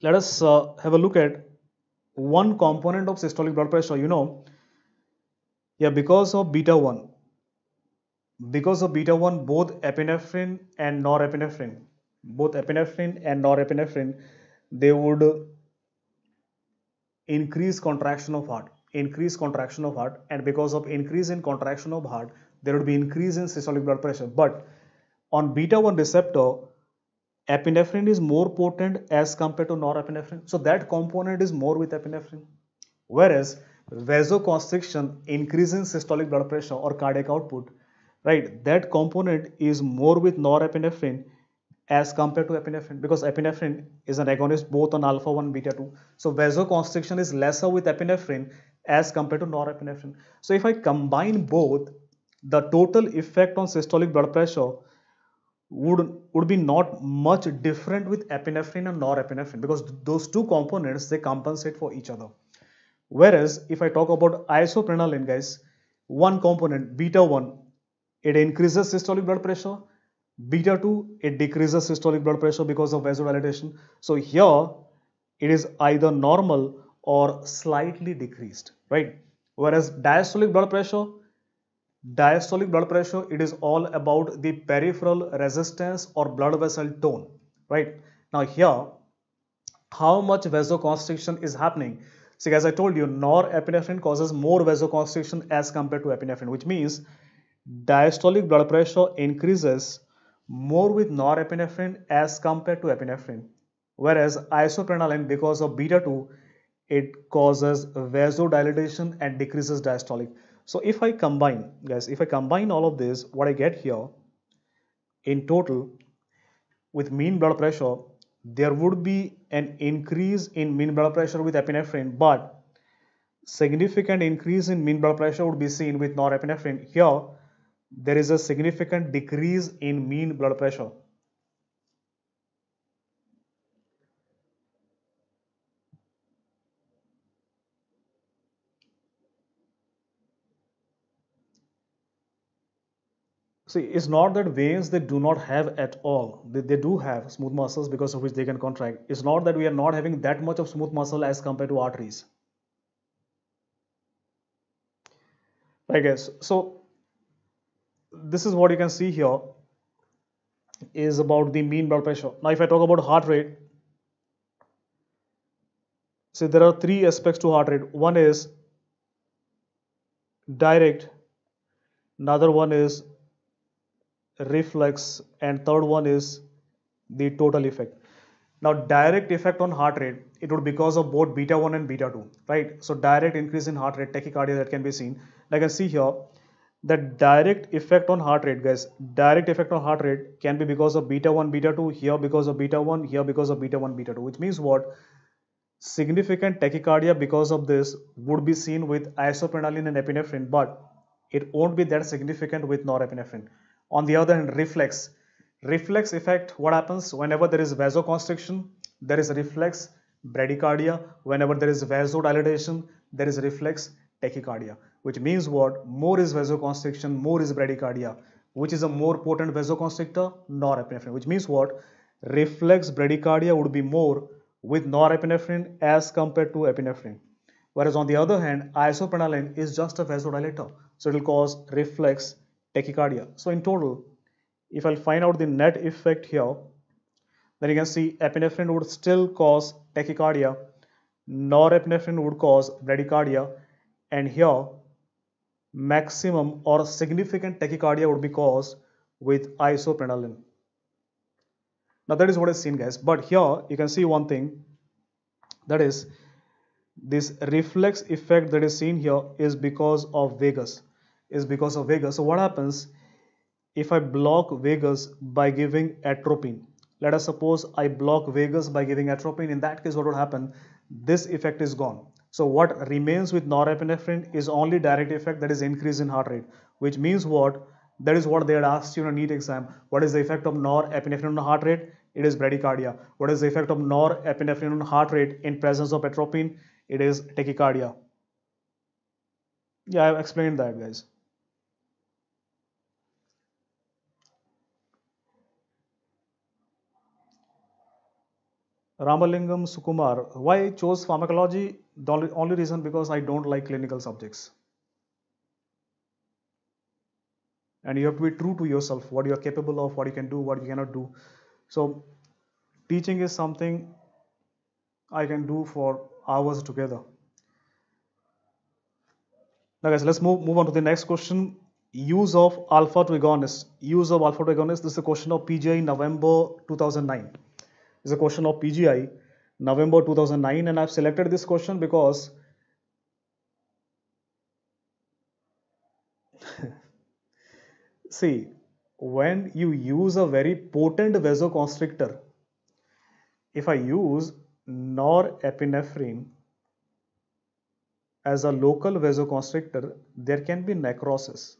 let us uh, have a look at one component of systolic blood pressure you know yeah because of beta 1 because of beta 1 both epinephrine and norepinephrine both epinephrine and norepinephrine they would increase contraction of heart increase contraction of heart and because of increase in contraction of heart there would be increase in systolic blood pressure but on beta 1 receptor epinephrine is more potent as compared to norepinephrine. So that component is more with epinephrine. Whereas vasoconstriction, increases systolic blood pressure or cardiac output, right? That component is more with norepinephrine as compared to epinephrine because epinephrine is an agonist both on alpha 1 beta 2 so vasoconstriction is lesser with epinephrine as compared to norepinephrine so if i combine both the total effect on systolic blood pressure would would be not much different with epinephrine and norepinephrine because those two components they compensate for each other whereas if i talk about isoprenaline guys one component beta 1 it increases systolic blood pressure beta 2 it decreases systolic blood pressure because of vasodilation so here it is either normal or slightly decreased right whereas diastolic blood pressure Diastolic blood pressure, it is all about the peripheral resistance or blood vessel tone, right? Now here, how much vasoconstriction is happening? So as I told you, norepinephrine causes more vasoconstriction as compared to epinephrine, which means diastolic blood pressure increases more with norepinephrine as compared to epinephrine. Whereas isoprenaline, because of beta 2, it causes vasodilation and decreases diastolic. So if I combine, guys, if I combine all of this, what I get here in total with mean blood pressure, there would be an increase in mean blood pressure with epinephrine, but significant increase in mean blood pressure would be seen with norepinephrine. Here, there is a significant decrease in mean blood pressure. See, it's not that veins they do not have at all. They, they do have smooth muscles because of which they can contract. It's not that we are not having that much of smooth muscle as compared to arteries. I guess. So this is what you can see here is about the mean blood pressure. Now if I talk about heart rate, see there are three aspects to heart rate. One is direct, another one is reflex and third one is the total effect. Now direct effect on heart rate, it would because of both beta 1 and beta 2, right? So direct increase in heart rate, tachycardia that can be seen. I can see here that direct effect on heart rate guys, direct effect on heart rate can be because of beta 1, beta 2, here because of beta 1, here because of beta 1, beta 2, which means what? Significant tachycardia because of this would be seen with isoprenaline and epinephrine, but it won't be that significant with norepinephrine on the other hand reflex reflex effect what happens whenever there is vasoconstriction there is reflex bradycardia whenever there is vasodilatation there is reflex tachycardia which means what more is vasoconstriction more is bradycardia which is a more potent vasoconstrictor norepinephrine which means what reflex bradycardia would be more with norepinephrine as compared to epinephrine whereas on the other hand isoprenaline is just a vasodilator so it will cause reflex tachycardia. So in total, if I'll find out the net effect here, then you can see epinephrine would still cause tachycardia, norepinephrine would cause bradycardia, and here maximum or significant tachycardia would be caused with isoprenaline. Now that is what is seen guys. But here you can see one thing that is this reflex effect that is seen here is because of vagus is because of vagus. So what happens if I block vagus by giving atropine? Let us suppose I block vagus by giving atropine. In that case, what would happen? This effect is gone. So what remains with norepinephrine is only direct effect that is increase in heart rate, which means what? That is what they had asked you in a NEET exam. What is the effect of norepinephrine on heart rate? It is bradycardia. What is the effect of norepinephrine on heart rate in presence of atropine? It is tachycardia. Yeah, I've explained that guys. Ramalingam Sukumar, why I chose pharmacology? The only reason because I don't like clinical subjects. And you have to be true to yourself, what you are capable of, what you can do, what you cannot do. So teaching is something I can do for hours together. Now guys, let's move, move on to the next question. Use of alpha to agonist. Use of alpha to agonist. This is a question of PGI November 2009 is a question of PGI November 2009 and I've selected this question because <laughs> see when you use a very potent vasoconstrictor if I use norepinephrine as a local vasoconstrictor there can be necrosis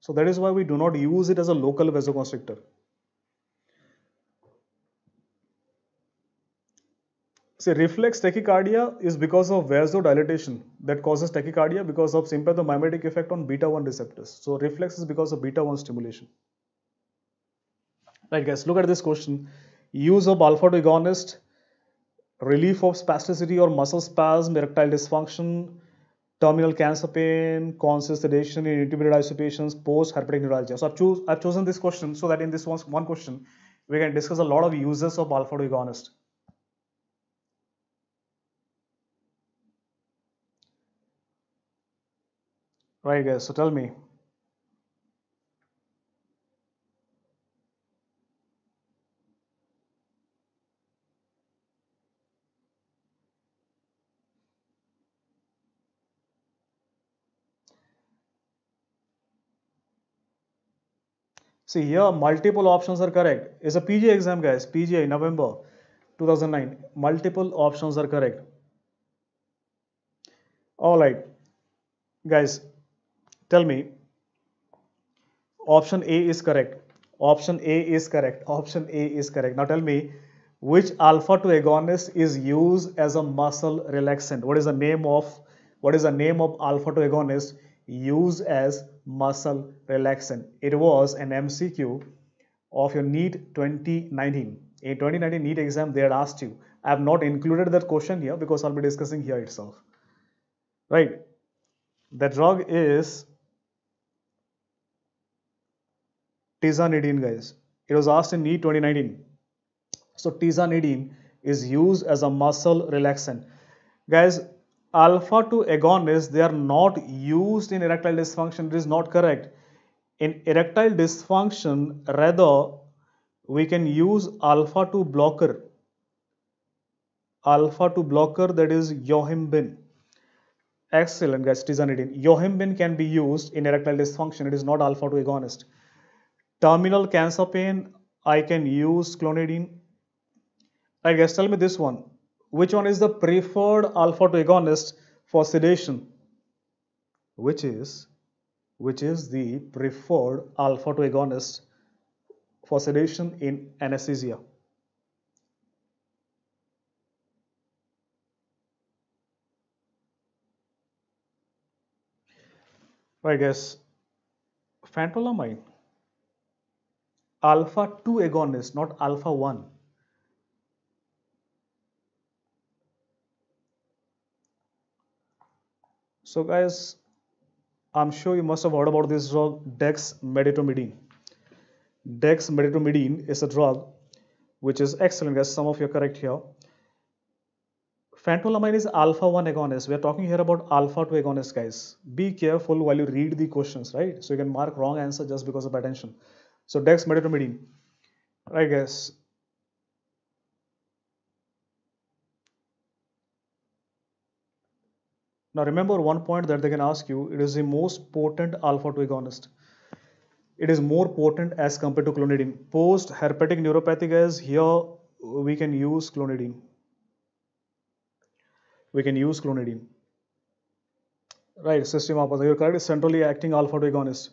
so that is why we do not use it as a local vasoconstrictor See, reflex tachycardia is because of vasodilatation that causes tachycardia because of sympathomimetic effect on beta-1 receptors. So, reflex is because of beta-1 stimulation. Right guys, look at this question. Use of alpha-2 agonist, relief of spasticity or muscle spasm, erectile dysfunction, terminal cancer pain, conscious sedation in intubated isopatients, post-herpetic neuralgia. So, I've, I've chosen this question so that in this one, one question, we can discuss a lot of uses of alpha-2 agonist. Right guys, so tell me. See here multiple options are correct. It's a P.G. exam guys, PGA November 2009. Multiple options are correct. Alright guys, tell me option A is correct option A is correct option A is correct now tell me which alpha 2 agonist is used as a muscle relaxant what is the name of what is the name of alpha 2 agonist used as muscle relaxant it was an MCQ of your NEET 2019 in 2019 NEET exam they had asked you I have not included that question here because I'll be discussing here itself right the drug is tizanidine guys. It was asked in E 2019. So tizanidine is used as a muscle relaxant. Guys, alpha-2 agonists, they are not used in erectile dysfunction. It is not correct. In erectile dysfunction, rather, we can use alpha-2 blocker. Alpha-2 blocker that is yohimbine. Excellent guys, tizanidine. Yohimbine can be used in erectile dysfunction. It is not alpha-2 agonist terminal cancer pain, I can use clonidine. I guess tell me this one. Which one is the preferred alpha-2 agonist for sedation? Which is, which is the preferred alpha-2 agonist for sedation in anesthesia? I guess phentolamine alpha 2 agonist, not alpha 1. So guys, I'm sure you must have heard about this drug dexmedetomidine. Dexmedetomidine is a drug which is excellent. Guys, some of you are correct here. Phentolamine is alpha 1 agonist. We are talking here about alpha 2 agonist, guys. Be careful while you read the questions, right? So you can mark wrong answer just because of attention. So dexmedetomidine, I guess. Now remember one point that they can ask you, it is the most potent alpha-2 agonist. It is more potent as compared to clonidine. Post herpetic neuropathy guys, here we can use clonidine. We can use clonidine. Right, system opposite. You're correct, centrally acting alpha-2 agonist.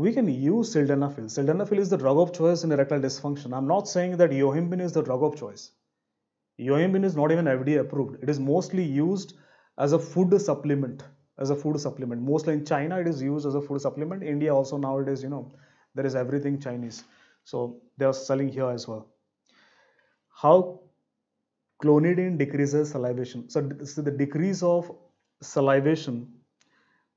we can use sildenafil. Sildenafil is the drug of choice in erectile dysfunction. I'm not saying that yohimbine is the drug of choice. Yohimbine is not even FDA approved. It is mostly used as a food supplement, as a food supplement. Mostly in China, it is used as a food supplement. India also nowadays, you know, there is everything Chinese. So they are selling here as well. How clonidine decreases salivation. So, so the decrease of salivation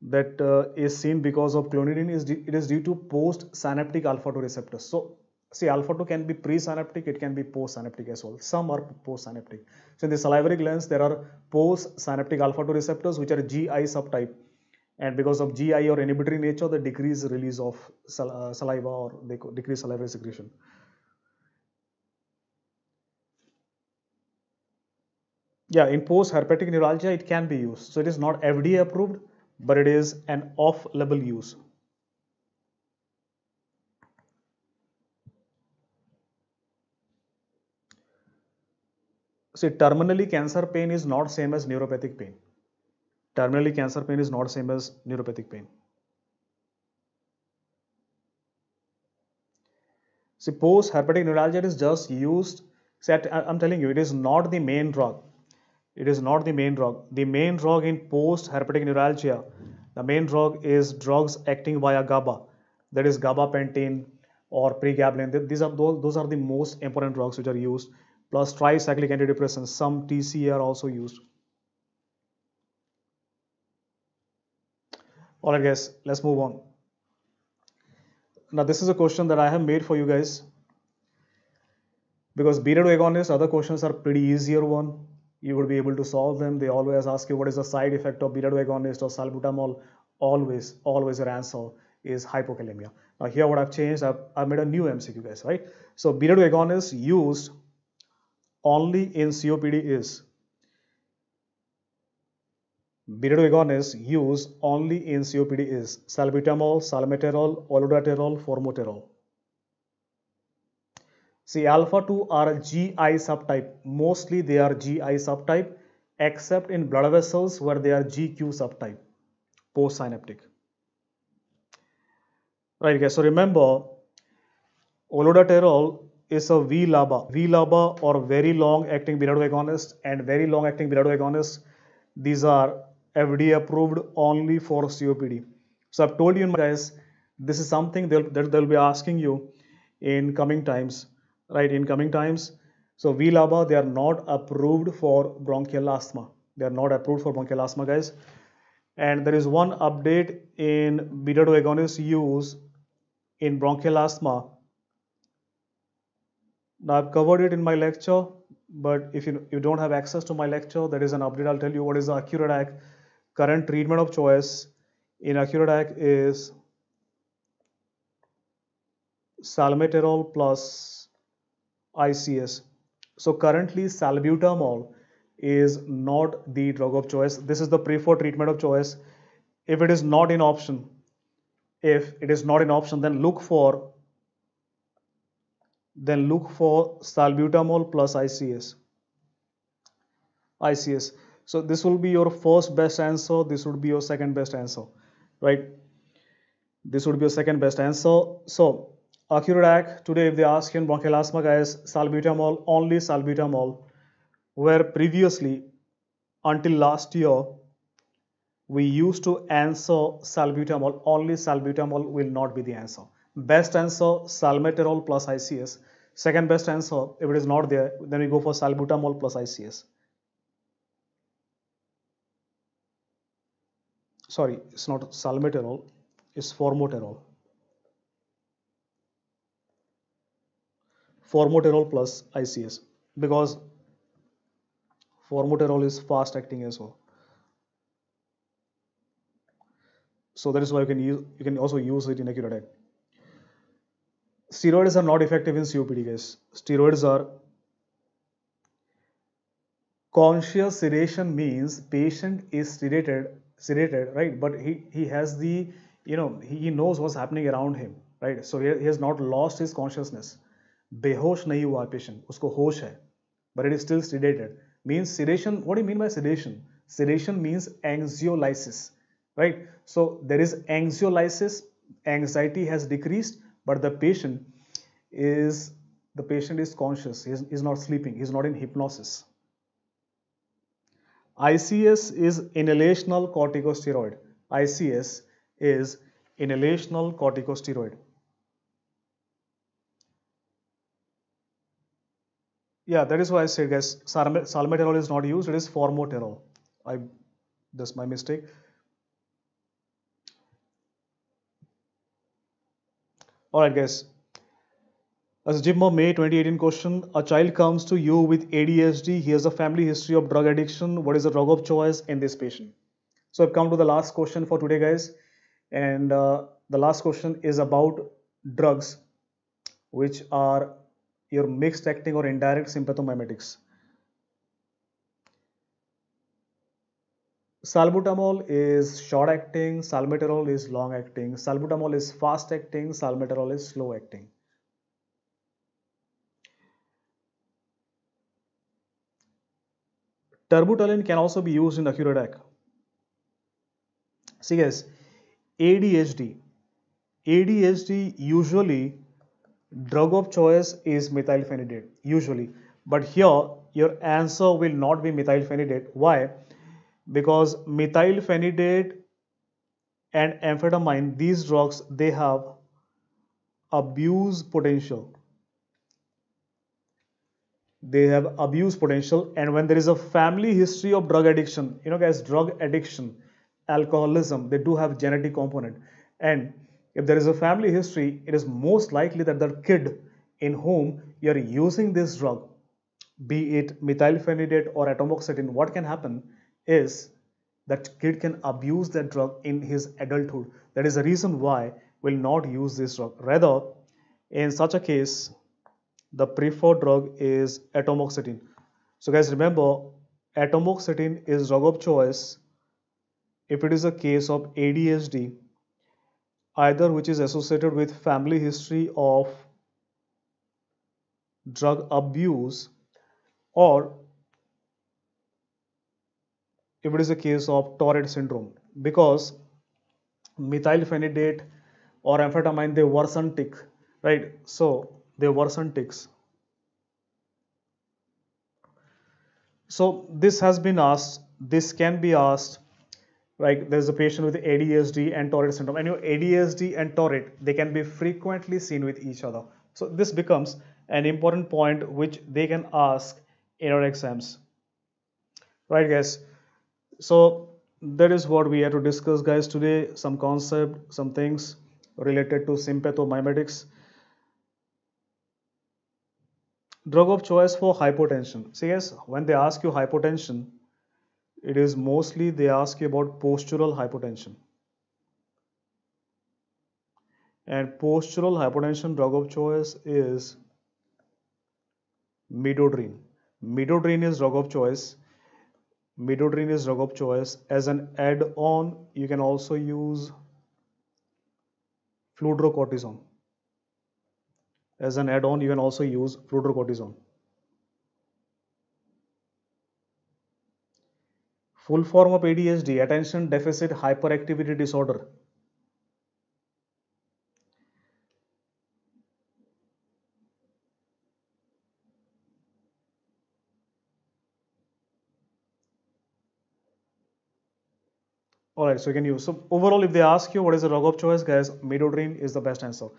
that uh, is seen because of clonidine is it is due to post synaptic alpha 2 receptors so see alpha 2 can be presynaptic it can be post synaptic as well some are post synaptic so in the salivary glands there are post synaptic alpha 2 receptors which are gi subtype and because of gi or inhibitory nature the decrease release of sal uh, saliva or decrease salivary secretion yeah in post herpetic neuralgia it can be used so it is not fda approved but it is an off-label use. See, terminally cancer pain is not same as neuropathic pain. Terminally cancer pain is not same as neuropathic pain. Suppose herpetic neuralgia is just used, see, I'm telling you, it is not the main drug it is not the main drug. The main drug in post-herpetic neuralgia, the main drug is drugs acting via GABA. That is gabapentin or pregabalin. These are those, those are the most important drugs which are used. Plus tricyclic antidepressants, some TCA are also used. All right, guys, let's move on. Now, this is a question that I have made for you guys because beta 2 agonists, other questions are pretty easier one you will be able to solve them. They always ask you what is the side effect of beta-agonist or salbutamol. Always, always your answer is hypokalemia. Now here what I've changed, I've, I've made a new MCQ guys, right? So beta-agonist used only in COPD is beta-agonist used only in COPD is salbutamol, salmeterol, olodaterol, formoterol. See alpha 2 are GI subtype. Mostly they are GI subtype except in blood vessels where they are GQ subtype postsynaptic. Right guys, so remember olodaterol is a V-LABA. V-LABA or very long acting beta agonist and very long acting beta agonist. These are FDA approved only for COPD. So I've told you guys, this is something they'll, they'll be asking you in coming times right, in coming times. So VLABA, they are not approved for bronchial asthma. They are not approved for bronchial asthma, guys. And there is one update in beta 2 agonist use in bronchial asthma. Now I've covered it in my lecture, but if you, you don't have access to my lecture, there is an update. I'll tell you what is the Acuradac. Current treatment of choice in Acuradac is salmeterol plus ICS. So currently salbutamol is not the drug of choice. This is the preferred treatment of choice. If it is not an option, if it is not an option, then look for then look for salbutamol plus ICS. ICS. So this will be your first best answer. This would be your second best answer, right? This would be your second best answer. So Acuradac, today if they ask in bronchelasma guys, salbutamol, only salbutamol, where previously, until last year, we used to answer salbutamol, only salbutamol will not be the answer. Best answer, salmeterol plus ICS. Second best answer, if it is not there, then we go for salbutamol plus ICS. Sorry, it's not salmeterol, it's formoterol. formoterol plus ICS because formoterol is fast acting as well. So that is why you can use you can also use it in acute attack. Steroids are not effective in COPD guys. Steroids are conscious sedation means patient is sedated sedated right but he he has the you know he knows what's happening around him right so he, he has not lost his consciousness बेहोश नहीं हुआ patient उसको होश है but it is still sedated sedation. Sedation what do mean by sedation sedation means anxiolysis right so there is anxiolysis anxiety has decreased but the patient is the patient is conscious he is not sleeping he is not in hypnosis ICS is inhalational corticosteroid ICS is inhalational corticosteroid yeah, that is why I said guys, salmeterol is not used, it is formoterol. I, that's my mistake. Alright guys, as a May 2018 question, a child comes to you with ADHD, he has a family history of drug addiction, what is the drug of choice in this patient? So I've come to the last question for today guys and uh, the last question is about drugs which are your mixed acting or indirect sympathomimetics. Salbutamol is short acting, salmeterol is long acting, salbutamol is fast acting, salmeterol is slow acting. Terbutaline can also be used in acute attack. See guys, ADHD. ADHD usually drug of choice is methylphenidate usually but here your answer will not be methylphenidate why because methylphenidate and amphetamine these drugs they have abuse potential they have abuse potential and when there is a family history of drug addiction you know guys drug addiction alcoholism they do have genetic component and if there is a family history, it is most likely that the kid in whom you are using this drug, be it methylphenidate or atomoxetine, what can happen is that kid can abuse that drug in his adulthood. That is the reason why we'll not use this drug. Rather, in such a case, the preferred drug is atomoxetine. So guys, remember, atomoxetine is drug of choice if it is a case of ADHD either which is associated with family history of drug abuse or if it is a case of Tourette syndrome because methylphenidate or amphetamine they worsen tick right so they worsen ticks so this has been asked this can be asked like there's a patient with ADSD and Tourette syndrome and your ADSD and Tourette they can be frequently seen with each other so this becomes an important point which they can ask in our exams right guys so that is what we had to discuss guys today some concept some things related to sympathomimetics drug of choice for hypotension see guys when they ask you hypotension it is mostly they ask you about postural hypotension and postural hypotension drug of choice is midodrine midodrine is drug of choice midodrine is drug of choice as an add-on you can also use fludrocortisone as an add-on you can also use fludrocortisone Full form of ADHD, Attention Deficit Hyperactivity Disorder. Alright, so you can use. So overall, if they ask you what is the drug of choice, guys, midodrine is the best answer.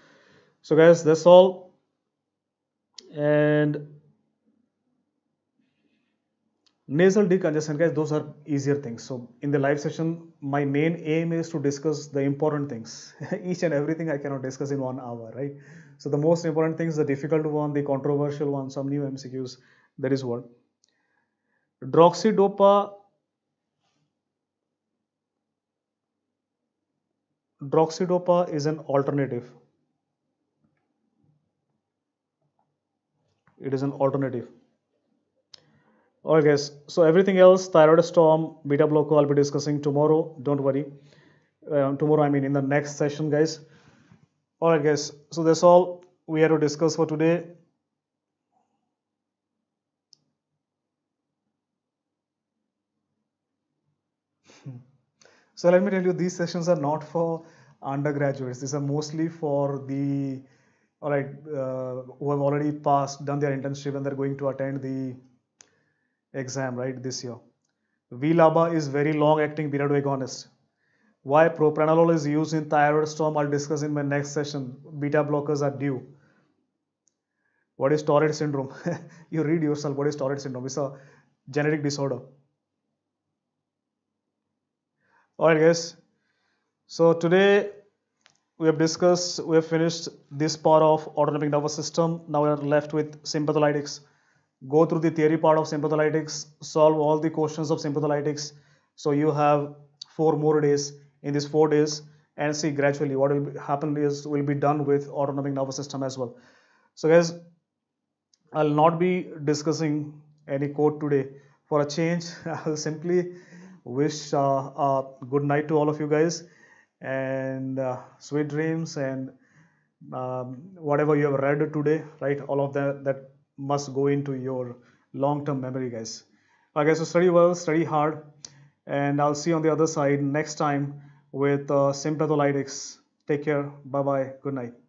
So guys, that's all. And Nasal decongestion, guys, those are easier things. So in the live session, my main aim is to discuss the important things. <laughs> Each and everything I cannot discuss in one hour, right? So the most important things, the difficult one, the controversial one, some new MCQs, that is what. Droxidopa Droxidopa is an alternative. It is an alternative all right guys so everything else thyroid storm beta blocker i'll be discussing tomorrow don't worry um, tomorrow i mean in the next session guys all right guys so that's all we had to discuss for today <laughs> so let me tell you these sessions are not for undergraduates these are mostly for the all right uh, who have already passed done their internship and they're going to attend the exam, right, this year. v-laba is very long-acting beta agonist. Why propranolol is used in thyroid storm, I'll discuss in my next session. Beta blockers are due. What is torrid syndrome? <laughs> you read yourself what is torrid syndrome. It's a genetic disorder. Alright guys, so today we have discussed, we have finished this part of autonomic nervous system. Now we are left with sympatholytics go through the theory part of sympatholytics, solve all the questions of sympatholytics. So you have four more days in these four days and see gradually what will happen is will be done with autonomic nervous system as well. So guys, I'll not be discussing any code today. For a change, <laughs> I'll simply wish uh, a uh, uh, good night to all of you guys and uh, sweet dreams and um, whatever you have read today, right? All of that, that must go into your long-term memory guys okay so study well study hard and i'll see you on the other side next time with uh, take care bye bye good night